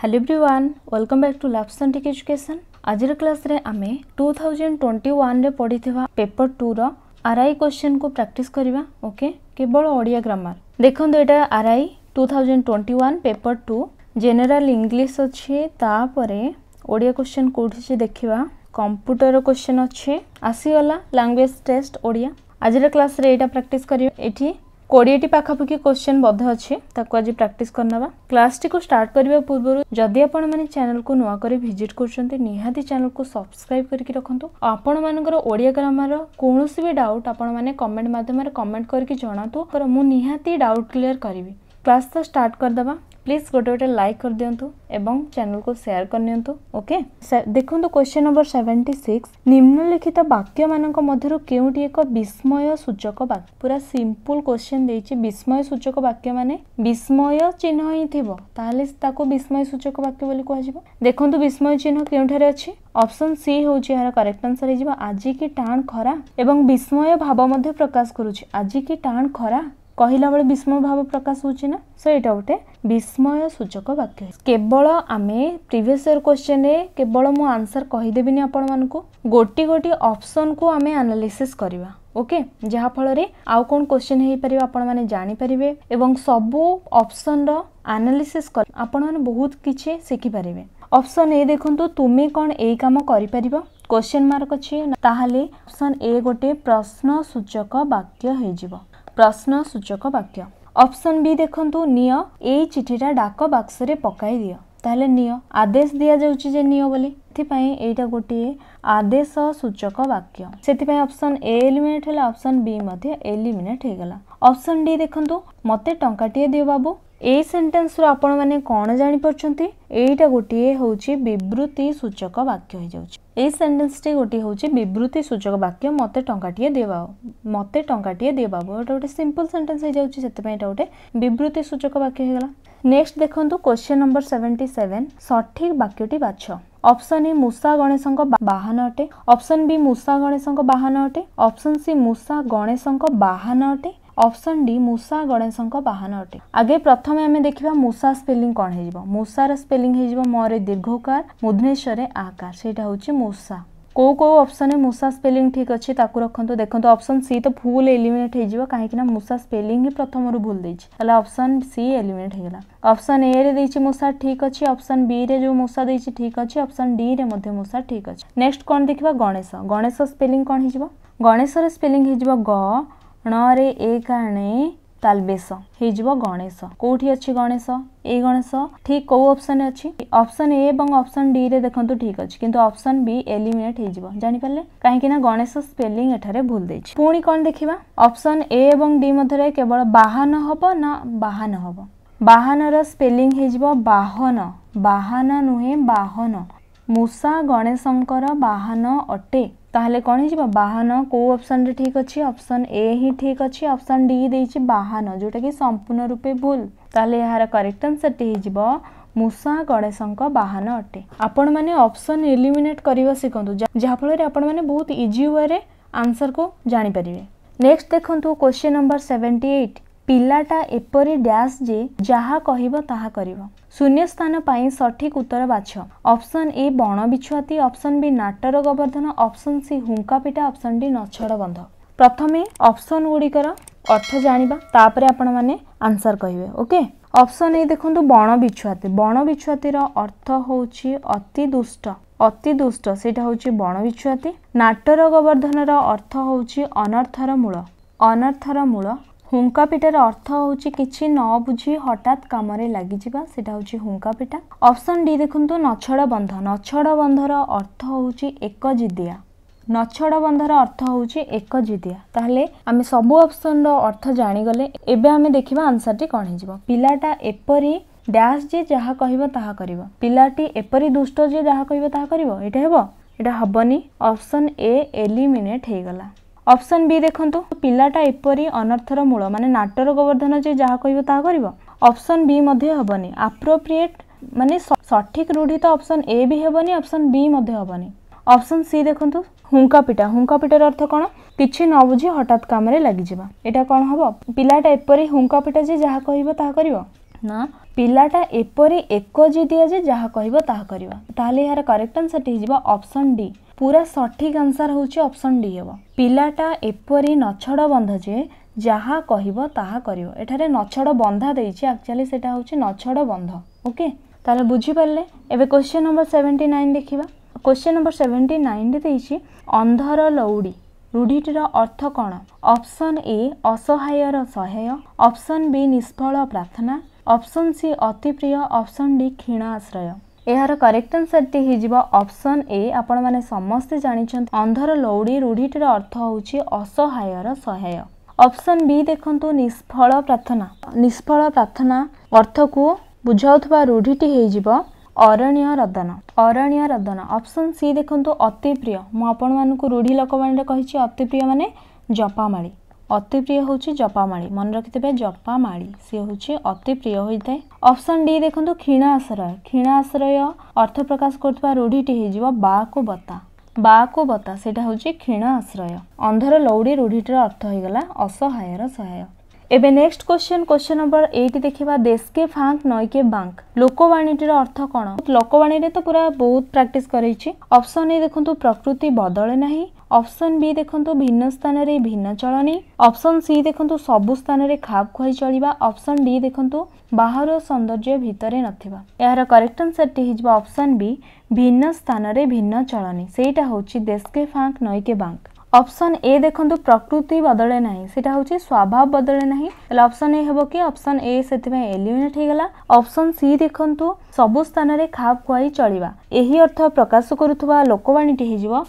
hello everyone welcome back to ଲାଭ୍ ସନ୍ଟିକ୍ education ଆଜିର କ୍ଲାସ୍ରେ ଆମେ ଟୁ ଥାଉଜେଣ୍ଡ ଟ୍ୱେଣ୍ଟି ୱାନ୍ରେ ପଢ଼ିଥିବା ପେପର୍ ଟୁର ଆର୍ଆଇ କ୍ୱେଶ୍ଚିନ୍କୁ ପ୍ରାକ୍ଟିସ୍ କରିବା ଓକେ କେବଳ ଓଡ଼ିଆ ଗ୍ରାମାର ଦେଖନ୍ତୁ ଏଇଟା RI two thousand twenty one paper two general English ଅଛି ତାପରେ ଓଡ଼ିଆ କ୍ୱେଶ୍ଚିନ୍ କେଉଁଠି ଅଛି ଦେଖିବା କମ୍ପ୍ୟୁଟର କ୍ୱେଶ୍ଚିନ୍ ଅଛି ଆସିଗଲା ଲାଙ୍ଗୁଏଜ୍ ଟେଷ୍ଟ ଓଡ଼ିଆ ଆଜିର କ୍ଲାସ୍ରେ ଏଇଟା ପ୍ରାକ୍ଟିସ୍ କରିବା ଏଠି కోడిటి పఖపకి క్వశ్చన్ బద్ధ అచి తకు అజి ప్రాక్టీస్ కర్నవా క్లాస్టి కు స్టార్ట్ కరిబ పూర్వరు జది అపణ మనే ఛానల్ కు నవా కరి విజిట్ కుర్చంత నిహాతి ఛానల్ కు సబ్స్క్రైబ్ కరికి రఖంతు అపణ మనగర్ ఒడియా గ్రామర్ కోనుసి బి డౌట్ అపణ మనే కామెంట్ మాధ్యమర కామెంట్ కరికి జనాతు మని నిహాతి డౌట్ క్లియర్ కరిబి క్లాస్ తో స్టార్ట్ కర్దబా ପ୍ଲିଜ୍ ଗୋଟେ ଗୋଟେ ଲାଇକ୍ କରିଦିଅନ୍ତୁ ଏବଂ ଚ୍ୟାନେଲକୁ ସେୟାର କରିନିଅନ୍ତୁ ଓକେ ଦେଖନ୍ତୁ କ୍ୱେଶ୍ଚନ୍ ନମ୍ବର ସେଭେଣ୍ଟି ସିକ୍ସ ନିମ୍ନଲିଖିତ ବାକ୍ୟମାନଙ୍କ ମଧ୍ୟରୁ କେଉଁଟି ଏକ ବିସ୍ମୟ ସୂଚକ ବାକ୍ୟ ପୁରା ସିମ୍ପଲ୍ କ୍ୱେଶ୍ଚନ୍ ଦେଇଛି ବିସ୍ମୟ ସୂଚକ ବାକ୍ୟ ମାନେ ବିସ୍ମୟ ଚିହ୍ନ ହିଁ ଥିବ ତାହେଲେ ତାକୁ ବିସ୍ମୟ ସୂଚକ ବାକ୍ୟ ବୋଲି କୁହାଯିବ ଦେଖନ୍ତୁ ବିସ୍ମୟ ଚିହ୍ନ କେଉଁଠାରେ ଅଛି ଅପସନ୍ ସି ହେଉଛି ଏହାର କରେକ୍ଟ ଆନ୍ସର୍ ହେଇଯିବ ଆଜି କି ଟାଣ ଖରା ଏବଂ ବିସ୍ମୟ ଭାବ ମଧ୍ୟ ପ୍ରକାଶ କରୁଛି ଆଜି କି ଟାଣ ଖରା କହିଲା ବେଳେ ବିସ୍ମୟ ଭାବ ପ୍ରକାଶ ହେଉଛି ନା ସୋ ଏଇଟା ଗୋଟେ ବିସ୍ମୟ ସୂଚକ ବାକ୍ୟ କେବଳ ଆମେ ପ୍ରିଭିୟସ୍ ଇୟର୍ କ୍ୱେଶ୍ଚିନ୍ରେ କେବଳ ମୁଁ ଆନ୍ସର୍ କହିଦେବିନି ଆପଣମାନଙ୍କୁ ଗୋଟି ଗୋଟି ଅପସନ୍କୁ ଆମେ ଆନାଲିସିସ୍ କରିବା ଓକେ ଯାହାଫଳରେ ଆଉ କ'ଣ କ୍ୱେଶ୍ଚିନ୍ ହେଇପାରିବ ଆପଣମାନେ ଜାଣିପାରିବେ ଏବଂ ସବୁ ଅପସନ୍ର ଆନାଲିସିସ୍ କରି ଆପଣମାନେ ବହୁତ କିଛି ଶିଖିପାରିବେ ଅପସନ୍ ଏ ଦେଖନ୍ତୁ ତୁମେ କ'ଣ ଏଇ କାମ କରିପାରିବ କ୍ୱେଶ୍ଚିନ୍ ମାର୍କ ଅଛି ତାହେଲେ ଅପସନ୍ ଏ ଗୋଟେ ପ୍ରଶ୍ନ ସୂଚକ ବାକ୍ୟ ହେଇଯିବ ପ୍ରଶ୍ନସୂଚକ ବାକ୍ୟ ଅପସନ୍ ବି ଦେଖନ୍ତୁ ନିଅ ଏଇ ଚିଠିଟା ଡାକ ବାକ୍ସରେ ପକାଇ ଦିଅ ତାହେଲେ ନିଅ ଆଦେଶ ଦିଆଯାଉଛି ଯେ ନିଅ ବୋଲି ସେଥିପାଇଁ ଏଇଟା ଗୋଟିଏ ଆଦେଶ ସୂଚକ ବାକ୍ୟ ସେଥିପାଇଁ ଅପସନ୍ ଏ ଏଲିମିନେଟ୍ ହେଲା ଅପସନ୍ ବି ମଧ୍ୟ ଏଲିମିନେଟ୍ ହେଇଗଲା ଅପସନ୍ ଡି ଦେଖନ୍ତୁ ମୋତେ ଟଙ୍କାଟିଏ ଦିଅ ବାବୁ এই সেন্টেন্সରୁ ଆପଣମାନେ କ'ଣ ଜାଣିପାରୁଛନ୍ତି ଏଇଟା ଗୋଟିଏ ହେଉଛି ବିବୃତ୍ତି ସୂଚକ ବାକ୍ୟ ହୋଇଯାଉଛି ଏଇ ସେଣ୍ଟେନ୍ସଟି ଗୋଟିଏ ହେଉଛି ବିବୃତ୍ତି ସୂଚକ ବାକ୍ୟ ମୋତେ ଟଙ୍କାଟିଏ ଦେବାଓ ମୋତେ ଟଙ୍କାଟିଏ ଦେବାଓ ଏଇଟା ଗୋଟେ ସିମ୍ପଲ୍ ସେଣ୍ଟେନ୍ସ ହୋଇଯାଉଛି ସେଥିପାଇଁ ଏଇଟା ଗୋଟେ ବିବୃତ୍ତି ସୂଚକ ବାକ୍ୟ ହୋଇଗଲା ନେକ୍ସଟ ଦେଖନ୍ତୁ କ୍ୱେଶ୍ଚନ୍ ନମ୍ବର ସେଭେଣ୍ଟି ସେଭେନ୍ ସଠିକ୍ ବାକ୍ୟଟି ବାଛ ଅପସନ୍ ଏ ମୂଷା ଗଣେଶଙ୍କ ବାହାନ ଅଟେ ଅପସନ୍ ବି ମୂଷା ଗଣେଶଙ୍କ ବାହାନ ଅଟେ ଅପସନ୍ ସି ମୂଷା ଗଣେଶଙ୍କ ବାହାନ ଅଟେ ऑप्शन डी मूसा गणेशों वाहन अटे आगे प्रथम आम देखा मूसा स्पेलींग कौन हो मूसार स्पेलींग मरे दीर्घकार मुधनेश्वर आकार से मूसा कौ कौ ऑप्शन में मूसा स्पेलींग ठीक अच्छे रखु देखो ऑप्शन सी तो फुल एलिमिनेट हो कहीं मूसा स्पेलींग ही प्रथम भूल देखिए ऑप्शन सी एलिमिनेट होगा ऑप्शन ए रे मूसा ठीक अच्छे ऑप्शन बी रे जो मूसा देखिए ठीक अच्छे ऑप्शन डी रे मूसा ठीक अच्छे नेक्स्ट कौन देखा गणेश गणेश स्पेलींग कौन हो गणेश ग ଣରେ ଏକ ଆଣେ ତାଲବେଶ ହେଇଯିବ ଗଣେଶ କୋଉଠି ଅଛି ଗଣେଶ ଏ ଗଣେଶ ଠିକ କୋଉ ଅପସନ ଅଛି ଅପସନ ଏ ଏବଂ ଅପସନ ରେ ଦେଖନ୍ତୁ ଠିକ ଅଛି କିନ୍ତୁ ଅପସନ ବି ଏଲିମିନେଟ ହେଇଯିବ ଜାଣିପାରିଲେ କାହିଁକି ନା ଗଣେଶ ସ୍ପେଲିଂ ଏଠାରେ ଭୁଲ ଦେଇଛି ପୁଣି କଣ ଦେଖିବା ଅପସନ ଏ ଏବଂ ଡି ମଧ୍ୟରେ କେବଳ ବାହନ ହବ ନା ବାହାନ ହବ ବାହାନର ସ୍ପେଲିଂ ହେଇଯିବ ବାହନ ବାହନ ନୁହେଁ ବାହନ ମୂଷା ଗଣେଶଙ୍କର ବାହନ ଅଟେ ताहले कौन हो बाहन कौ अपसन ठीक अच्छी ऑप्शन ए ही ठीक अच्छी ऑप्शन डी देखिए बाहन जोटा कि संपूर्ण रूपे भूल ताहले यार करेक्ट आंसर टी मूषा गणेश बाहन अटे आपण मैंने अपसन इलिमेट करवा शिखत जहाँफल बहुत इजी वे आंसर को जापर नेक्स्ट देखो क्वेश्चन नंबर सेवेन्टी ପିଲାଟା ଏପରି ଡ୍ୟାସ୍ ଯେ ଯାହା କହିବ ତାହା କରିବ ଶୂନ୍ୟ ସ୍ଥାନ ପାଇଁ ସଠିକ୍ ଉତ୍ତର ବାଛ ଅପସନ୍ ଏ ବଣ ବିଛୁଆତି ଅପସନ୍ ବି ନାଟର ଗୋବର୍ଦ୍ଧନ ଅପସନ୍ ସି ହୁଙ୍କା ପିଠା ଅପ୍ସନ୍ ଡି ନଛଡ଼ ବନ୍ଧ ପ୍ରଥମେ ଅପସନ୍ ଗୁଡ଼ିକର ଅର୍ଥ ଜାଣିବା ତାପରେ ଆପଣମାନେ ଆନ୍ସର କହିବେ ଓକେ ଅପସନ୍ ଏ ଦେଖନ୍ତୁ ବଣ ବିଛୁଆତି ବଣ ବିଛୁଆତିର ଅର୍ଥ ହେଉଛି ଅତି ଦୁଷ୍ଟ ଅତି ଦୁଷ୍ଟ ସେଇଟା ହେଉଛି ବଣ ବିଛୁଆତି ନାଟର ଗୋବର୍ଦ୍ଧନର ଅର୍ଥ ହେଉଛି ଅନର୍ଥର ମୂଳ ଅନର୍ଥର ମୂଳ ହୁଙ୍କା ପିଠାର ଅର୍ଥ ହେଉଛି କିଛି ନ ବୁଝି ହଠାତ୍ କାମରେ ଲାଗିଯିବା ସେଟା ହେଉଛି ହୁଙ୍କା ପିଠା ଅପସନ୍ ଡି ଦେଖନ୍ତୁ ନଛଡ଼ ବନ୍ଧ ନଛଡ଼ ବନ୍ଧର ଅର୍ଥ ହେଉଛି ଏକ ଜିଦିଆ ନଛଡ଼ ବନ୍ଧର ଅର୍ଥ ହେଉଛି ଏକ ଜିଦିଆ ତାହେଲେ ଆମେ ସବୁ ଅପସନ୍ର ଅର୍ଥ ଜାଣିଗଲେ ଏବେ ଆମେ ଦେଖିବା ଆନ୍ସର୍ଟି କ'ଣ ହେଇଯିବ ପିଲାଟା ଏପରି ଡ୍ୟାସ୍ ଯିଏ ଯାହା କହିବ ତାହା କରିବ ପିଲାଟି ଏପରି ଦୁଷ୍ଟ ଯିଏ ଯାହା କହିବ ତାହା କରିବ ଏଇଟା ହେବ ଏଇଟା ହେବନି ଅପସନ୍ ଏ ଏଲିମିନେଟ୍ ହେଇଗଲା অপশন বি দেখন্তু পিলাটা এপরি অনর্থর মূল মানে নাট্যর গোবর্ধন যে যা কহব তাহা করিব অপশন বি মধ্যে হবনি আপ্রোপ্রিয়েট মানে সঠিক রূঢ়িত অপশন এ বি হবনি অপশন বি মধ্যে হবনি অপশন সি দেখন্তু হুঙ্কা পিটা হুঙ্কা পিটার অর্থ কোণ কিছু ন বুঝি হঠাৎ কামরে লাগিযা এটা কোণ হব পিলাটা এপরি হুঙ্কা পিটা যে যা কহব তাহা করিব না ପିଲାଟା ଏପରି ଏକଜିଦିଆ ଯେ ଯାହା କହିବ ତାହା କରିବ ତାହେଲେ ଏହାର କରେକ୍ଟ ଆନ୍ସରଟି ହେଇଯିବ ଅପସନ୍ ଡି ପୁରା ସଠିକ୍ ଆନ୍ସର୍ ହେଉଛି ଅପସନ୍ ଡି ହେବ ପିଲାଟା ଏପରି ନଛଡ଼ ବନ୍ଧ ଯେ ଯାହା କହିବ ତାହା କରିବ ଏଠାରେ ନଛଡ଼ ବନ୍ଧା ଦେଇଛି ଆକ୍ଚୁଆଲି ସେଇଟା ହେଉଛି ନଛଡ଼ ବନ୍ଧ ଓକେ ତାହେଲେ ବୁଝିପାରିଲେ ଏବେ କ୍ୱେଶ୍ଚିନ୍ ନମ୍ବର ସେଭେଣ୍ଟି ନାଇନ୍ ଦେଖିବା କ୍ୱେଶ୍ଚିନ୍ ନମ୍ବର ସେଭେଣ୍ଟି ନାଇନ୍ରେ ଦେଇଛି ଅନ୍ଧର ଲଉଡ଼ି ରୂଢ଼ିଟିର ଅର୍ଥ କ'ଣ ଅପସନ୍ ଏ ଅସହାୟର ସହାୟ ଅପସନ୍ ବି ନିଷ୍ଫଳ ପ୍ରାର୍ଥନା ଅପସନ୍ ସି ଅତିପ୍ରିୟ ଅପସନ୍ ଡି କ୍ଷୀଣ ଆଶ୍ରୟ ଏହାର କରେକ୍ଟ ଆନ୍ସରଟି ହେଇଯିବ ଅପସନ୍ ଏ ଆପଣମାନେ ସମସ୍ତେ ଜାଣିଛନ୍ତି ଅନ୍ଧର ଲଉଡ଼ି ରୂଢ଼ିଟିର ଅର୍ଥ ହେଉଛି ଅସହାୟର ସହାୟ ଅପସନ୍ ବି ଦେଖନ୍ତୁ ନିଷ୍ଫଳ ପ୍ରାର୍ଥନା ନିଷ୍ଫଳ ପ୍ରାର୍ଥନା ଅର୍ଥକୁ ବୁଝାଉଥିବା ରୂଢ଼ିଟି ହେଇଯିବ ଅରଣ୍ୟ ରଦନ ଅରଣ୍ୟ ରଦନ ଅପସନ୍ ସି ଦେଖନ୍ତୁ ଅତିପ୍ରିୟ ମୁଁ ଆପଣମାନଙ୍କୁ ରୂଢ଼ି ଲୋକବାଣୀରେ କହିଛି ଅତିପ୍ରିୟ ମାନେ ଜପାମାଳି ଅତିପ୍ରିୟ ହେଉଛି ଜପାମାଳି ମନେ ରଖିଥିବେ ଜପାମାଳି ସିଏ ହେଉଛି ଅତିପ୍ରିୟ ହୋଇଥାଏ ଅପସନ୍ ଡି ଦେଖନ୍ତୁ କ୍ଷୀଣା ଆଶ୍ରୟ କ୍ଷୀଣା ଆଶ୍ରୟ ଅର୍ଥ ପ୍ରକାଶ କରୁଥିବା ରୂଢ଼ିଟି ହେଇଯିବ ବା କୁ ବତା ବା କୁ ବତା ସେଇଟା ହେଉଛି କ୍ଷୀଣ ଆଶ୍ରୟ ଅନ୍ଧର ଲଉଡ଼ି ରୂଢ଼ିଟିର ଅର୍ଥ ହେଇଗଲା ଅସହାୟର ସହାୟ এবে next question question number eighty দেখিবা দেশকে ফাঙ্ক নଈকে বাঙ্କ୍ ଲୋକବାଣୀଟିର ଅର୍ଥ କ'ଣ ଲୋକବାଣୀରେ ତ ପୁରା ବହୁତ ପ୍ରାକ୍ଟିସ୍ କରେଇଛି ଅପସନ୍ ଏ ଦେଖନ୍ତୁ ପ୍ରକୃତି ବଦଳେ ନାହିଁ ଅପସନ୍ ବି ଦେଖନ୍ତୁ ଭିନ୍ନ ସ୍ଥାନରେ ଭିନ୍ନ ଚଳଣି ଅପସନ୍ ସି ଦେଖନ୍ତୁ ସବୁ ସ୍ଥାନରେ ଖାପ ଖୁଆଇ ଚଳିବା ଅପସନ୍ ଡି ଦେଖନ୍ତୁ ବାହାର ସୌନ୍ଦର୍ଯ୍ୟ ଭିତରେ ନଥିବା ଏହାର କରେକ୍ଟ ଆନ୍ସରଟି ହେଇଯିବ ଅପସନ୍ ବି ଭିନ୍ନ ସ୍ଥାନରେ ଭିନ୍ନ ଚଳଣି ସେଇଟା ହେଉଛି ଦେଶକେ ଫାଙ୍କ୍ ନଈକେ ବାଙ୍କ୍ ଅପସନ୍ ଏ ଦେଖନ୍ତୁ ପ୍ରକୃତି ବଦଳେ ନାହିଁ ସେଇଟା ହେଉଛି ସ୍ୱଭାବ ବଦଳେ ନାହିଁ ତାହେଲେ ଅପସନ୍ ଏ ହେବ କି ଅପସନ୍ ଏ ସେଥିପାଇଁ ଏଲିମିନେଟ୍ ହେଇଗଲା ଅପସନ୍ ସି ଦେଖନ୍ତୁ ସବୁ ସ୍ଥାନରେ ଖାପ ଖୁଆଇ ଚଳିବା ଏହି ଅର୍ଥ ପ୍ରକାଶ କରୁଥିବା ଲୋକବାଣୀଟି ହେଇଯିବ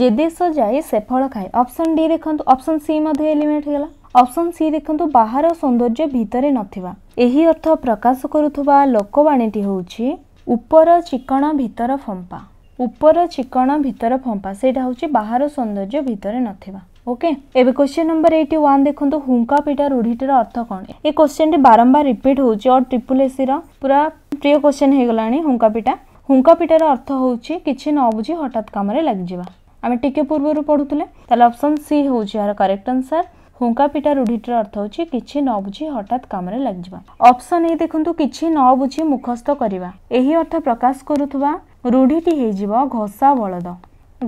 ଯେ ଦେଶ ଯାଏ ସେ ଫଳ ଖାଏ ଅପସନ୍ ଡି ଦେଖନ୍ତୁ ଅପସନ୍ ସି ମଧ୍ୟ ଏଲିମିନେଟ୍ ହେଇଗଲା ଅପସନ୍ ସି ଦେଖନ୍ତୁ ବାହାର ସୌନ୍ଦର୍ଯ୍ୟ ଭିତରେ ନଥିବା ଏହି ଅର୍ଥ ପ୍ରକାଶ କରୁଥିବା ଲୋକବାଣୀଟି ହେଉଛି ଉପର ଚିକଣ ଭିତର ଫମ୍ପା ଉପର ଚିକଣ ଭିତର ଫମ୍ପା ସେଇଟା ହେଉଛି ବାହାର ସୌନ୍ଦର୍ଯ୍ୟ ଭିତରେ ନଥିବା ওকে এবে কোশ্চেন নম্বর এইটি ওয়ান দেখুন হুঙ্কা পিটা রূঢ়িটির অর্থ কোণ এ কোশ্চেনটি বারম্বার রিপিট হচ্ছে অর ট্রিপল এসি পুরা প্রিয় কোশ্চেন হয়ে গলা হুঙ্কা পিটা হুঙ্কা পিটার অর্থ হচ্ছে কিছু ন বুঝি হঠাৎ কামরে লাগিযা আমি টিকে পূর্বর পড়ুলে তাহলে অপশন সি হচ্ছে এর করেক্ট আনসার হুঙ্কা পিটা রূঢ়িটির অর্থ হচ্ছে কিছু ন বুঝি হঠাৎ কামরে লাগিযা অপশন এ দেখুন কিছু ন বুঝি মুখস্থ করা এই অর্থ প্রকাশ করুবা ରୂଢ଼ିଟି ହେଇଯିବ ଘୋଷା ବଳଦ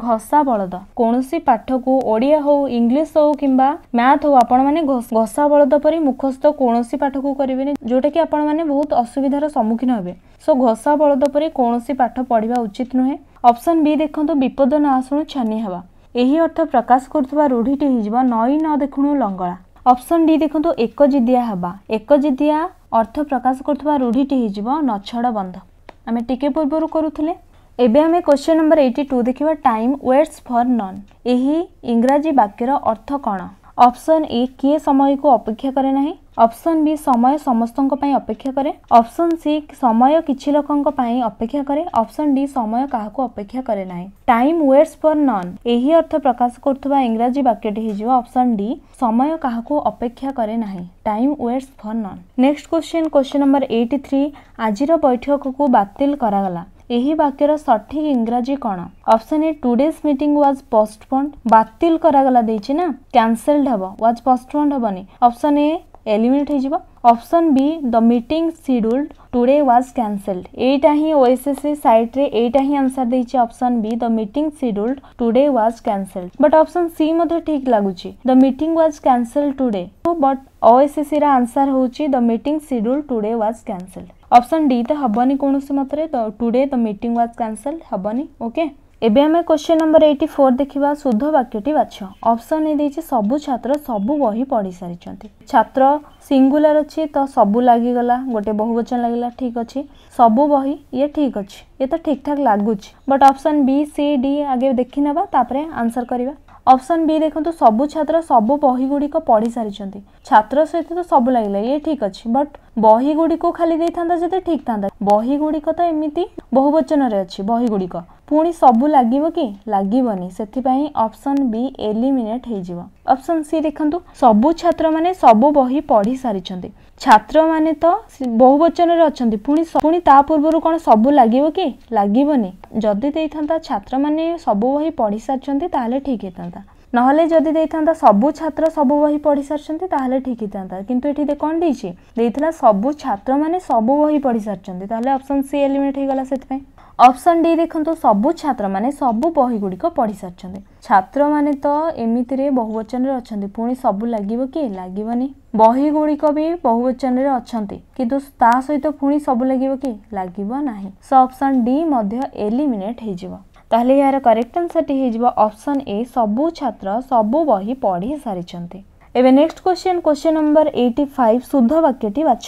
ଘଷା ବଳଦ କୌଣସି ପାଠକୁ ଓଡ଼ିଆ ହଉ ଇଂଲିଶ ହଉ କିମ୍ବା ମ୍ୟାଥ୍ ହଉ ଆପଣମାନେ ଘଷା ବଳଦ ପରି ମୁଖସ୍ଥ କୌଣସି ପାଠକୁ କରିବେନି ଯେଉଁଟାକି ଆପଣମାନେ ବହୁତ ଅସୁବିଧାର ସମ୍ମୁଖୀନ ହେବେ ସୋ ଘୋଷା ବଳଦ ପରି କୌଣସି ପାଠ ପଢ଼ିବା ଉଚିତ ନୁହେଁ ଅପସନ୍ ବି ଦେଖନ୍ତୁ ବିପଦ ନ ଆସୁଣୁ ଛାନି ହେବା ଏହି ଅର୍ଥ ପ୍ରକାଶ କରୁଥିବା ରୂଢ଼ିଟି ହେଇଯିବ ନଈ ନ ଦେଖୁଣୁ ଲଙ୍ଗଳା ଅପସନ୍ ଡି ଦେଖନ୍ତୁ ଏକ ହେବା ଏକ ଜିଦିଆ ଅର୍ଥ ପ୍ରକାଶ କରୁଥିବା ରୂଢ଼ିଟି ହେଇଯିବ ନଛଡ଼ ବନ୍ଧ ଆମେ ଟିକେ ପୂର୍ବରୁ କରୁଥିଲେ ଏବେ ଆମେ କ୍ୱେଶ୍ଚନ୍ ନମ୍ବର ଏଇଟି ଟୁ ଦେଖିବା ଟାଇମ୍ ୱେଟ୍ସ ଫର୍ ନନ୍ ଏହି ଇଂରାଜୀ ବାକ୍ୟର ଅର୍ଥ କ'ଣ অপশন এ কে সময় কো অপেক্ষা করে নাই অপশন বি সময় সমস্ত কো পই অপেক্ষা করে অপশন সি সময় কিছি লোক কো পই অপেক্ষা করে অপশন ডি সময় কাহ কো অপেক্ষা করে নাই টাইম ওয়েটস ফর নন এইই অর্থ প্রকাশ করতুবা ইংৰাজী বাক্যেটি হিজু অপশন ডি সময় কাহ কো অপেক্ষা করে নাই time waits for none next question question number 83 আজিৰ বৈঠক কো বাতিল কৰা গলা ଏହି ବାକ୍ୟର ସଠିକ୍ ଇଂରାଜୀ କ'ଣ option A today's meeting was postponed ବାତିଲ କରାଗଲା ଦେଇଛି ନା କ୍ୟାନସେଲ୍ଡ ହେବ ୱାଜ୍ ପୋଷ୍ଟପୋଣ୍ଡ ହେବନି ଅପସନ୍ ଏ ଏଲିମିନେଟ୍ ହେଇଯିବ option B the meeting scheduled today was cancelled ଏଇଟା ହିଁ ଓଏସ୍ଏସ୍ସି ସାଇଟ୍ରେ ଏଇଟା ହିଁ ଆନ୍ସର୍ ଦେଇଛି option B the meeting scheduled today was cancelled but option C ମଧ୍ୟ ଠିକ୍ ଲାଗୁଛି the meeting was cancelled today but ଓଏସ୍ଏସ୍ସିର ଆନ୍ସର୍ ହେଉଛି the meeting schedule today was cancelled option D ତ ହେବନି କୌଣସି ମତରେ ତ today the meeting was cancel ହେବନି ଓକେ ଏବେ ଆମେ କ୍ୱେଶ୍ଚନ୍ ନମ୍ବର ଏଇଟି ଫୋର୍ ଦେଖିବା ଶୁଦ୍ଧ ବାକ୍ୟଟି ବାଛ ଅପସନ୍ ଦେଇଛି ସବୁ ଛାତ୍ର ସବୁ ବହି ପଢ଼ି ସାରିଛନ୍ତି ଛାତ୍ର ସିଙ୍ଗୁଲାର ଅଛି ତ ସବୁ ଲାଗିଗଲା ଗୋଟେ ବହୁବଚନ ଲାଗିଲା ଠିକ୍ ଅଛି ସବୁ ବହି ଇଏ ଠିକ୍ ଅଛି ଇଏ ତ ଠିକ୍ଠାକ୍ ଲାଗୁଛି but option B C D ଆଗେ ଦେଖିନେବା ତାପରେ ଆନ୍ସର୍ କରିବା অপশন বি দেখুন সবু ছাত্র সবু বহিগুড়িক পড়ি সারিছেন ছাত্র সহিত তো সবু লাগলে ইয়ে ঠিক আছে বট বহিগুড়িক খালি দিয়ে থাকে যদি ঠিক থাকে বহিগুড়িক তো এমিতি বহুবচনরে অছি বহিগুড়িক পুনি সবু লাগিব কি লাগিবনি সেপাই অপশন বি এলিমিনেট হয়ে যাব অপশন সি দেখুন সবু ছাত্র মানে সবু বহি পড়ি সারিছেন ଛାତ୍ରମାନେ ତ ବହୁବଚନରେ ଅଛନ୍ତି ପୁଣି ପୁଣି ତା ପୂର୍ବରୁ କ'ଣ ସବୁ ଲାଗିବ କି ଲାଗିବନି ଯଦି ଦେଇଥାନ୍ତା ଛାତ୍ରମାନେ ସବୁ ବହି ପଢ଼ି ସାରିଛନ୍ତି ତାହେଲେ ଠିକ ହେଇଥାନ୍ତା ନହେଲେ ଯଦି ଦେଇଥାନ୍ତା ସବୁ ଛାତ୍ର ସବୁ ବହି ପଢ଼ି ସାରିଛନ୍ତି ତାହେଲେ ଠିକ ହେଇଥାନ୍ତା କିନ୍ତୁ ଏଠି କ'ଣ ଦେଇଛି ଦେଇଥିଲା ସବୁ ଛାତ୍ରମାନେ ସବୁ ବହି ପଢ଼ି ସାରିଛନ୍ତି ତାହେଲେ ଅପସନ୍ ସି ଏଲିମିନେଟ୍ ହେଇଗଲା ସେଥିପାଇଁ অপশন ডি দেখন্তু সবু ছাত্র মানে সবু বহি গুড়িক পড়ি সারিছন্তি ছাত্র মানে তো এমিতিরে বহুবচনরে অছন্তি পুনি সবু লাগিব কি লাগিবনি বহি গুড়িক বি বহুবচনরে অছন্তি কিন্তু তা সহিত পুনি সবু লাগিব কি লাগিব নাহি সো অপশন ডি মধ্য এলিমিনেট হইଯିବ তাহলে ইয়ার করেক্ট আনসারটি হইଯିବ অপশন এ সবু ছাত্র সবু বহি পড়ি সারিছন্তি এবে নেক্সট কোশ্চেন কোশ্চেন নম্বর 85 শুদ্ধ বাক্যটি বাছ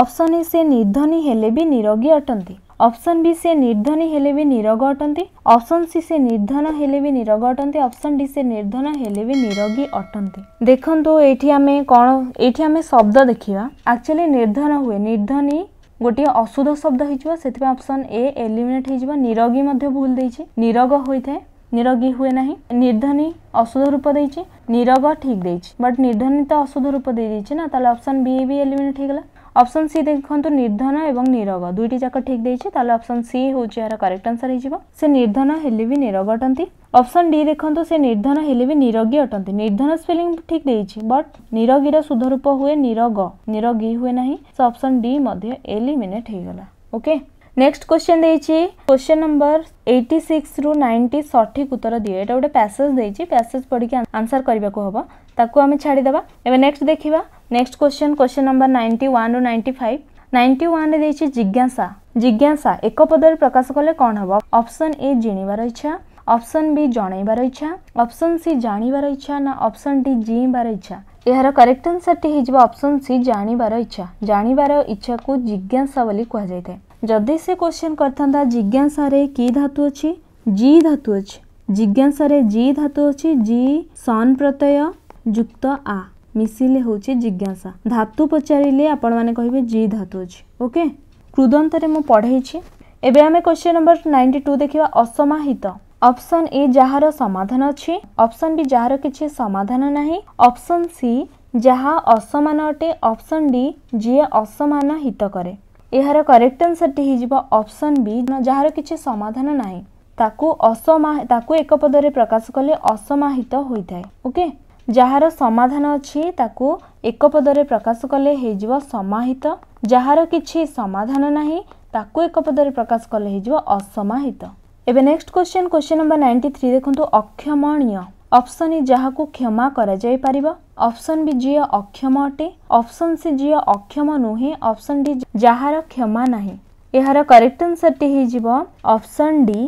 অপশন এ সে নির্ধনী হেলে বি নিরোগী অটন্তি ऑप्शन बी से निर्धन हेले भी निरोग अटंती ऑप्शन सी से निर्धन हेले भी निरोग अटंती ऑप्शन डी से निर्धन हेले भी निरोगी अटंती देखंतो एठी आमे कोन एठी आमे शब्द देखिवा एक्चुअली निर्धन हुए निर्धनी गोटे अशुद्ध शब्द हिजबा सेतबे ऑप्शन ए एलिमिनेट हिजबा निरोगी मध्य भूल दैछि निरोग होइथे निरोगी हुए नहीं निर्धनी अशुद्ध रूप देछि निरोग ठीक देछि बट निर्धनी तो अशुद्ध रूप दे ना तले ऑप्शन बी भी एलिमिनेट हेगला অপশন সি দেখুন নির্ধন এবং নিরগ দুইটি যাক ঠিক দিয়েছে তাহলে অপশন সি হচ্ছে এর করেক্ট আনসার হয়ে সে নির্ধন হলে বি নিরগ অটান্তি অপশন ডি দেখুন সে নির্ধন হলে বি নিরগী অটান্তি নির্ধন স্পেলিং ঠিক দিয়েছি বট নিরগীর শুদ্ধরূপ হুয়ে নিরগ নিরগী হুয়ে না সো অপশন ডি মধ্যে এলিমিনেট হয়ে গলা ওকে नेक्स्ट क्वेश्चन देखिए क्वेश्चन नंबर 86 रु नाइंटी सठिक उत्तर दिए ये गोटे पैसेज देखिए पैसेज पढ़ी आंसर करने को हम ताको आम छाड़ीदे एवं नेक्स्ट देखा next question question number 91 one रु नाइंटी फाइव नाइंटी वन देखिए जिज्ञासा जिज्ञासा एक पदर प्रकाश कले कौन हम अप्सन ए जीणवार इच्छा अप्सन बी जनइबार इच्छा अप्सन सी जानवर इच्छा ना अपसन डी जीवार इच्छा यार करेक्ट आंसर टी होप्शन सी जानवर इच्छा जानवर इच्छा को जिज्ञासा बोली कहुए ଯଦି ସେ କୋଶ୍ଚିନ୍ କରିଥାନ୍ତା ଜିଜ୍ଞାସାରେ କି ଧାତୁ ଅଛି ଜି ଧାତୁ ଅଛି ଜିଜ୍ଞାସାରେ ଜି ଧାତୁ ଅଛି ଜି ସନ୍ ପ୍ରତ୍ୟୟ ଯୁକ୍ତ ଆ ମିଶିଲେ ହେଉଛି ଜିଜ୍ଞାସା ଧାତୁ ପଚାରିଲେ ଆପଣମାନେ କହିବେ ଜି ଧାତୁ ଅଛି ଓକେ କୃଦନ୍ତରେ ମୁଁ ପଢ଼େଇଛି ଏବେ ଆମେ କୋଶ୍ଚିନ୍ ନମ୍ବର ନାଇଣ୍ଟି ଟୁ ଦେଖିବା ଅସମାହିତ ଅପସନ୍ ଏ ଯାହାର ସମାଧାନ ଅଛି ଅପସନ୍ ବି ଯାହାର କିଛି ସମାଧାନ ନାହିଁ ଅପସନ୍ ସି ଯାହା ଅସମାନ ଅଟେ ଅପସନ୍ ଡି ଯିଏ ଅସମାନ ହିତ କରେ ଏହାର କରେକ୍ଟ ଆନ୍ସରଟି ହେଇଯିବ ଅପସନ୍ ବି ଯାହାର କିଛି ସମାଧାନ ନାହିଁ ତାକୁ ଅସମା ତାକୁ ଏକ ପଦରେ ପ୍ରକାଶ କଲେ ଅସମାହିତ ହୋଇଥାଏ ଓକେ ଯାହାର ସମାଧାନ ଅଛି ତାକୁ ଏକ ପଦରେ ପ୍ରକାଶ କଲେ ହେଇଯିବ ସମାହିତ ଯାହାର କିଛି ସମାଧାନ ନାହିଁ ତାକୁ ଏକ ପଦରେ ପ୍ରକାଶ କଲେ ହେଇଯିବ ଅସମାହିତ ଏବେ next question question number ninety three ଦେଖନ୍ତୁ ଅକ୍ଷମଣୀୟ ଅପସନ୍ ଇ ଯାହାକୁ କ୍ଷମା କରାଯାଇପାରିବ ଅପସନ୍ ବି ଯିଏ ଅକ୍ଷମ ଅଟେ ଅପସନ୍ ସି ଯିଏ ଅକ୍ଷମ ନୁହେଁ ଅପସନ୍ ଡି ଯାହାର କ୍ଷମା ନାହିଁ ଏହାର କରେକ୍ଟ ଆନ୍ସର୍ଟି ହେଇଯିବ ଅପସନ୍ ଡି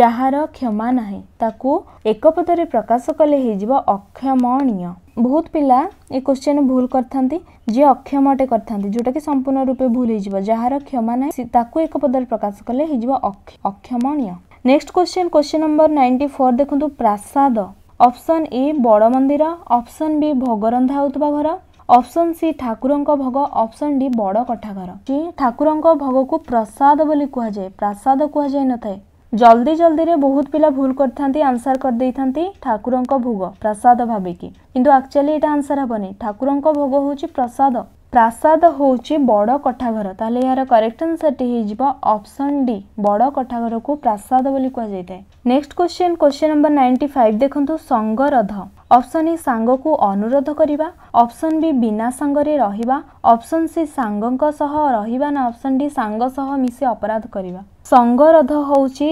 ଯାହାର କ୍ଷମା ନାହିଁ ତାକୁ ଏକ ପଦରେ ପ୍ରକାଶ କଲେ ହେଇଯିବ ଅକ୍ଷମଣୀୟ ବହୁତ ପିଲା ଏ କୋଶ୍ଚେନ୍ ଭୁଲ କରିଥାନ୍ତି ଯିଏ ଅକ୍ଷମଟେ କରିଥାନ୍ତି ଯେଉଁଟାକି ସମ୍ପୂର୍ଣ୍ଣ ରୂପେ ଭୁଲ ହେଇଯିବ ଯାହାର କ୍ଷମା ନାହିଁ ତାକୁ ଏକ ପଦରେ ପ୍ରକାଶ କଲେ ହେଇଯିବ ଅକ୍ଷମଣୀୟ next question question number ninety four ଦେଖନ୍ତୁ ପ୍ରାସାଦ ଅପସନ୍ ଏ ବଡ଼ ମନ୍ଦିର ଅପସନ୍ ବି ଭୋଗ ରନ୍ଧା ହେଉଥିବା ଘର ଅପସନ୍ ସି ଠାକୁରଙ୍କ ଭୋଗ ଅପସନ୍ ଡି ବଡ଼ କଠାଘର ସି ଠାକୁରଙ୍କ ଭୋଗକୁ ପ୍ରସାଦ ବୋଲି କୁହାଯାଏ ପ୍ରାସାଦ କୁହାଯାଇ ନଥାଏ ଜଲ୍ଦି ଜଲ୍ଦିରେ ବହୁତ ପିଲା ଭୁଲ କରିଥାନ୍ତି ଆନ୍ସର୍ କରିଦେଇଥାନ୍ତି ଠାକୁରଙ୍କ ଭୋଗ ପ୍ରାସାଦ ଭାବିକି କିନ୍ତୁ ଆକ୍ଚୁଆଲି ଏଇଟା ଆନ୍ସର୍ ହେବନି ଠାକୁରଙ୍କ ଭୋଗ ହେଉଛି ପ୍ରସାଦ ପ୍ରାସାଦ ହେଉଛି ବଡ଼ କୋଠାଘର ତାହେଲେ ଏହାର କରେକ୍ଟ ଆନ୍ସରଟି ହେଇଯିବ ଅପସନ୍ ଡି ବଡ଼ କୋଠାଘରକୁ ପ୍ରାସାଦ ବୋଲି କୁହାଯାଇଥାଏ next question question number ninety five ଦେଖନ୍ତୁ ସଙ୍ଗରଧ ଅପସନ୍ ଇ ସାଙ୍ଗକୁ ଅନୁରୋଧ କରିବା ଅପସନ୍ ବି ବିନା ସାଙ୍ଗରେ ରହିବା ଅପସନ୍ ସି ସାଙ୍ଗଙ୍କ ସହ ରହିବା ନା ଅପସନ୍ ଡି ସାଙ୍ଗ ସହ ମିଶି ଅପରାଧ କରିବା ସଙ୍ଗରୋଧ ହେଉଛି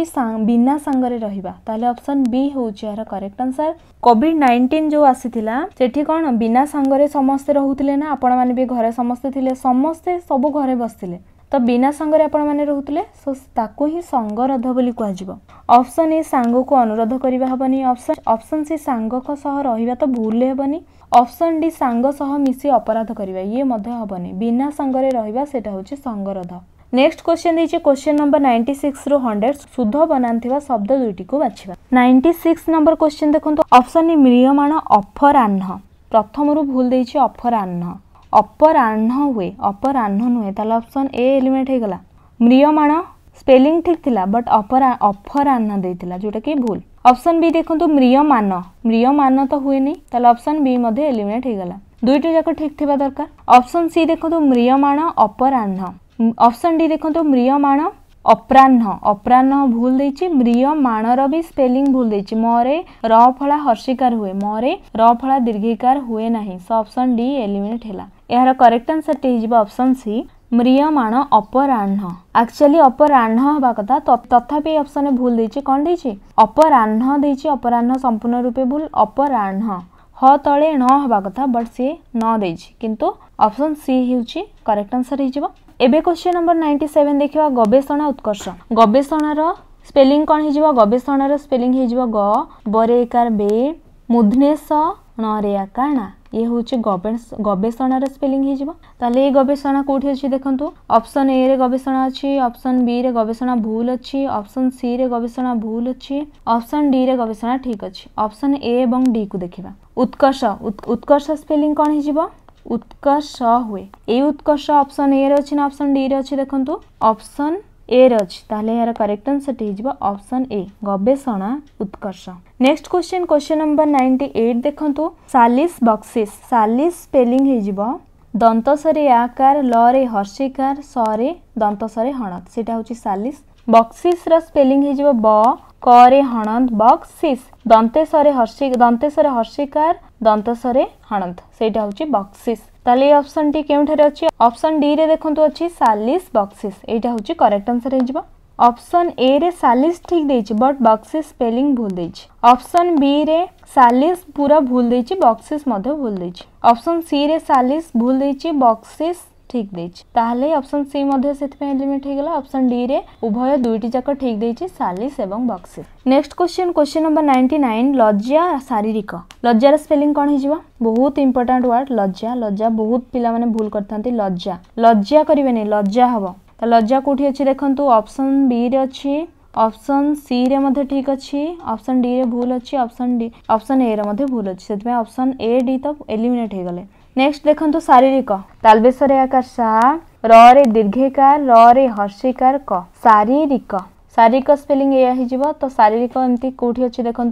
ବିନା ସାଙ୍ଗରେ ରହିବା ତାହେଲେ ଅପସନ୍ ବି ହେଉଛି ଏହାର କରେକ୍ଟ ଆନ୍ସର୍ କୋଭିଡ଼ ନାଇଣ୍ଟିନ୍ ଯେଉଁ ଆସିଥିଲା ସେଠି କ'ଣ ବିନା ସାଙ୍ଗରେ ସମସ୍ତେ ରହୁଥିଲେ ନା ଆପଣମାନେ ବି ଘରେ ସମସ୍ତେ ଥିଲେ ସମସ୍ତେ ସବୁ ଘରେ ବସିଥିଲେ ତ ବିନା ସାଙ୍ଗରେ ଆପଣମାନେ ରହୁଥିଲେ ସୋ ତାକୁ ହିଁ ସଙ୍ଗରୋଧ ବୋଲି କୁହାଯିବ ଅପସନ୍ ଏ ସାଙ୍ଗକୁ ଅନୁରୋଧ କରିବା ହେବନି ଅପସନ୍ ଅପସନ୍ ସି ସାଙ୍ଗଙ୍କ ସହ ରହିବା ତ ଭୁଲ ହେବନି ଅପସନ୍ ଡି ସାଙ୍ଗ ସହ ମିଶି ଅପରାଧ କରିବା ଇଏ ମଧ୍ୟ ହେବନି ବିନା ସାଙ୍ଗରେ ରହିବା ସେଇଟା ହେଉଛି ସଙ୍ଗରୋଧ ନେକ୍ସଟ କ୍ୱେଶ୍ଚନ୍ ଦେଇଛି କ୍ୱେଶ୍ଚନ୍ ନମ୍ବର ନାଇଣ୍ଟି ସିକ୍ସରୁ ହଣ୍ଡ୍ରେଡ଼ ଶୁଦ୍ଧ ବନାଥିବା ଶବ୍ଦ ଦୁଇଟିକୁ ବାଛିବା ନାଇଣ୍ଟି ସିକ୍ସ ନମ୍ବର କ୍ୱେଶ୍ଚନ୍ ଦେଖନ୍ତୁ ଅପସନ୍ ଏ ମ୍ରିୟମାଣ ଅଫରାହ୍ନ ପ୍ରଥମରୁ ଭୁଲ ଦେଇଛି ଅଫରାହ୍ନ ଅପରାହ୍ନ ହୁଏ ଅପରାହ୍ନ ନୁହେଁ ତାହେଲେ ଅପସନ୍ ଏ ଏଲିମେଣ୍ଟ ହେଇଗଲା ମ୍ରିୟମାଣ ସ୍ପେଲିଂ ଠିକ୍ ଥିଲା ବଟ୍ ଅପରା ଅଫରାହ୍ନ ଦେଇଥିଲା ଯେଉଁଟାକି ଭୁଲ ଅପସନ୍ ବି ଦେଖନ୍ତୁ ମ୍ରିୟମାନ ମ୍ରିୟମାନ ତ ହୁଏନି ତାହେଲେ ଅପସନ୍ ବି ମଧ୍ୟ ଏଲିମିନେଟ୍ ହେଇଗଲା ଦୁଇଟି ଯାକ ଠିକ୍ ଥିବା ଦରକାର ଅପସନ୍ ସି ଦେଖନ୍ତୁ ମ୍ରିୟମାଣ ଅପରାହ୍ନ ଅପସନ୍ ଡି ଦେଖନ୍ତୁ ମ୍ରିୟମାଣ ଅପରାହ୍ନ ଅପରାହ୍ନ ଭୁଲ ଦେଇଛି ମ୍ରିୟମାଣର ବି ସ୍ପେଲିଂ ଭୁଲ ଦେଇଛି ମରେ ର ଫଳା ହର୍ଷିକାର ହୁଏ ମରେ ର ଫଳା ଦୀର୍ଘିକାର ହୁଏ ନାହିଁ ସୋ ଅପସନ୍ ଡି ଏଲିମିନେଟ୍ ହେଲା ଏହାର କରେକ୍ଟ ଆନ୍ସରଟି ହେଇଯିବ ଅପସନ୍ ସି ମ୍ରିୟମାଣ ଅପରାହ୍ନ ଆକ୍ଚୁଆଲି ଅପରାହ୍ନ ହେବା କଥା ତଥାପି ଅପସନ୍ ଭୁଲ ଦେଇଛି କ'ଣ ଦେଇଛି ଅପରାହ୍ନ ଦେଇଛି ଅପରାହ୍ନ ସମ୍ପୂର୍ଣ୍ଣ ରୂପେ ଭୁଲ ଅପରାହ୍ନ ହ ତଳେ ଣ ହେବା କଥା ବଟ୍ ସିଏ ନ ଦେଇଛି କିନ୍ତୁ ଅପସନ୍ ସି ହେଉଛି କରେକ୍ଟ ଆନ୍ସର୍ ହେଇଯିବ এবে কোশ্চিন নম্বর নাইন্টি সেভেন দেখা গবেষণা উৎকর্ষ গবেষণার স্পেলিং কণ হয়ে গবেষণার স্পেলিং হয়ে গ বরে একার বে মুধনেশ ণরে আকাণা ইয়ে হচ্ছে গবেষণার স্পেলিং হয়ে তাহলে এই গবেষণা কোটি অছি দেখুন অপশন এ রে গবেষণা অছি অপশন বি রে গবেষণা ভুল অছি অপশন সি রে গবেষণা ভুল অছি অপশন ডি রে গবেষণা ঠিক অছি অপশন এ এবং ডি কু দেখিবা উৎকর্ষ উৎকর্ষ স্পেলিং কোণ হয়ে ଉତ୍କର୍ଷ ହୁଏ ଏଇ ଉତ୍କର୍ଷ ଅପସନ୍ ଏ ରେ ଅଛି ନା ଅପସନ୍ ଡି ରେ ଅଛି ଦେଖନ୍ତୁ ଅପସନ୍ ଏ ରେ ଅଛି ତାହେଲେ ଏହାର କରେକ୍ଟ ଆନ୍ସରଟି ହେଇଯିବ ଅପସନ୍ ଏ ଗବେଷଣା ଉତ୍କର୍ଷ next question question number ninety eight ଦେଖନ୍ତୁ ସାଲିସ୍ ବକ୍ସିସ୍ ସାଲିସ୍ ସ୍ପେଲିଂ ହେଇଯିବ ଦନ୍ତସରେ ଆକାର ଳରେ ହର୍ଷିକାର ସରେ ଦନ୍ତସରେ ହଣତ ସେଇଟା ହେଉଛି ସାଲିସ୍ ବକ୍ସିସ୍ର ସ୍ପେଲିଂ ହେଇଯିବ ବ କରେ ହଣନ୍ତ ବକ୍ସିସ୍ ଦନ୍ତେଶରେ ହର୍ଷି ଦନ୍ତେଶରେ ହର୍ଷିକାର ଦନ୍ତସରେ ହଣନ୍ତ ସେଇଟା ହେଉଛି ବକ୍ସିସ୍ ତାହେଲେ ଏଇ ଅପସନ୍ଟି କେଉଁଠାରେ ଅଛି ଅପସନ୍ ଡିରେ ଦେଖନ୍ତୁ ଅଛି ସାଲିସ୍ ବକ୍ସିସ୍ ଏଇଟା ହେଉଛି କରେକ୍ଟ ଆନ୍ସର୍ ହେଇଯିବ অপশন এ রে সালিস ঠিক দিয়েছি বট বক্সিস স্পেলিং ভুল দিয়েছি অপশন বি রে সালিস পুরা ভুল দিয়েছি বক্সিস মধ্যে ভুল দিয়েছি অপশন সি রে সালিস ভুল দিয়েছি বক্সিস ঠিক ଦେଇଛି ତାହେଲେ ଅପସନ୍ ସି ମଧ୍ୟ ସେଥିପାଇଁ ଏଲିମିନେଟ୍ ହେଇଗଲା ଅପସନ୍ ଡିରେ ଉଭୟ ଦୁଇଟି ଯାକ ଠିକ୍ ଦେଇଛି ସାଲିସ୍ ଏବଂ ବକ୍ସିସ୍ next question question number ninety nine ଲଜ୍ଜା ଶାରୀରିକ ଲଜ୍ଜାର ସ୍ପେଲିଂ କ'ଣ ହେଇଯିବ ବହୁତ ଇମ୍ପୋର୍ଟାଣ୍ଟ ୱାର୍ଡ଼ ଲଜ୍ଜା ଲଜ୍ଜା ବହୁତ ପିଲାମାନେ ଭୁଲ କରିଥାନ୍ତି ଲଜ୍ଜା ଲଜ୍ଜା କରିବେନି ଲଜ୍ଜା ହେବ ତ ଲଜ୍ଜା କେଉଁଠି ଅଛି ଦେଖନ୍ତୁ ଅପସନ୍ ବିରେ ଅଛି অপশন সি রে মধ্যে ঠিক আছে অপশন ডি রে ভুল আছে অপশন ডি অপশন এ রে মধ্যে ভুল আছে সেপাই অপশন এ ডি তো এলিমিনেট হয়ে গেলে नेक्स्ट देखु शारीरिक तालबेसर आकार सा रे दीर्घकार रे हर्षिकार क शारीरिक शारीरिक स्पेलिंग तो शारीरिक एमती कौटी अच्छे देखो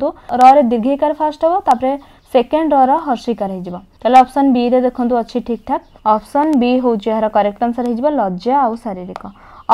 रे दीर्घिकार फास्ट हम तापर सेकेंड र हर्षिकार होप्शन बी रे देखो अच्छी ठीक ठाक ऑप्शन बी हूँ यार करेक्ट आंसर हो लज्जा आ शारीरिक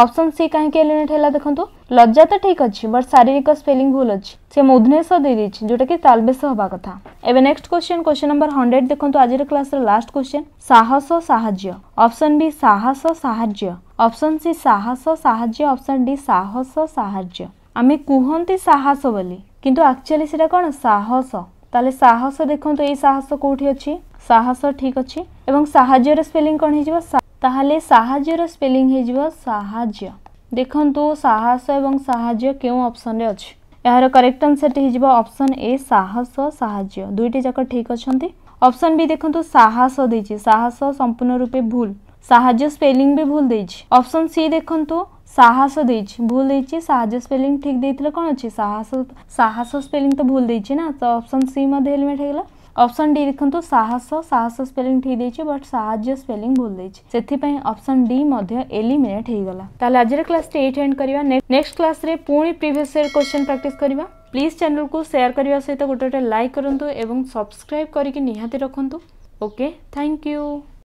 অপসন সি কাহি এলিনেট হল দেখুন লজ্জা তো ঠিক অছি বট শারীরিক স্পেলিং ভুল অছি সে মুধনেশ দিয়েছি যেটা কি তালবেশ হওয়া কথা এবে next question question number hundred দেখুন আজির ক্লাসর লাস্ট কোশ্চেন সাহস সাহায্য অপসন বি সাহস সাহায্য অপসন সি সাহস সাহায্য অপসন ডি সাহস সাহায্য আমি কুহতি সাহস বলি কিন্তু আকচুয়ালি সেটা কোণ সাহস তাহলে সাহস দেখুন এই সাহস কোটি অছি সাহস ঠিক অছি এবং সাহায্যর স্পেলিং কোণ হয়ে ତାହେଲେ ସାହାଯ୍ୟର ସ୍ପେଲିଂ ହୋଇଯିବ ସାହାଯ୍ୟ ଦେଖନ୍ତୁ ସାହସ ଏବଂ ସାହାଯ୍ୟ କେଉଁ ଅପସନ୍ରେ ଅଛି ଏହାର କରେକ୍ଟ ଆନ୍ସର୍ଟି ହୋଇଯିବ ଅପସନ୍ ଏ ସାହସ ସାହାଯ୍ୟ ଦୁଇଟି ଯାକ ଠିକ୍ ଅଛନ୍ତି ଅପସନ୍ ବି ଦେଖନ୍ତୁ ସାହସ ଦେଇଛି ସାହସ ସମ୍ପୂର୍ଣ୍ଣ ରୂପେ ଭୁଲ ସାହାଯ୍ୟ ସ୍ପେଲିଂ ବି ଭୁଲ ଦେଇଛି ଅପସନ୍ ସି ଦେଖନ୍ତୁ ସାହସ ଦେଇଛି ଭୁଲ ଦେଇଛି ସାହାଯ୍ୟ ସ୍ପେଲିଂ ଠିକ୍ ଦେଇଥିଲେ କ'ଣ ଅଛି ସାହସ ସାହସ ସ୍ପେଲିଂ ତ ଭୁଲ ଦେଇଛି ନା ତ ଅପସନ୍ ସି ମଧ୍ୟ ହେଲମେଟ୍ ହେଇଗଲା অপশন ডি লিখন্তু সাহস সাহস স্পেলিং ঠিক দিয়েছি বট সাহায্য স্পেলিং ভুল দিয়েছি সেপাই অপশন ডি মধ্যে এলিমিনেট হয়ে গলা তাহলে আজকের ক্লাসটি এইট এন্ড করা নেক্সট ক্লাসে পুঁ প্রিভিয়াস ইয়ার কোশ্চেন প্রাকটিস করা প্লিজ চ্যানেলକୁ ସେୟାର କରିବା ସହିତ ଗୋଟେ ଗୋଟେ ଲାଇକ୍ କରନ୍ତୁ ଏବଂ ସବସ୍କ୍ରାଇବ୍ କରିକି ନିହାତି ରଖନ୍ତୁ ଓକେ ଥ୍ୟାଙ୍କ ୟୁ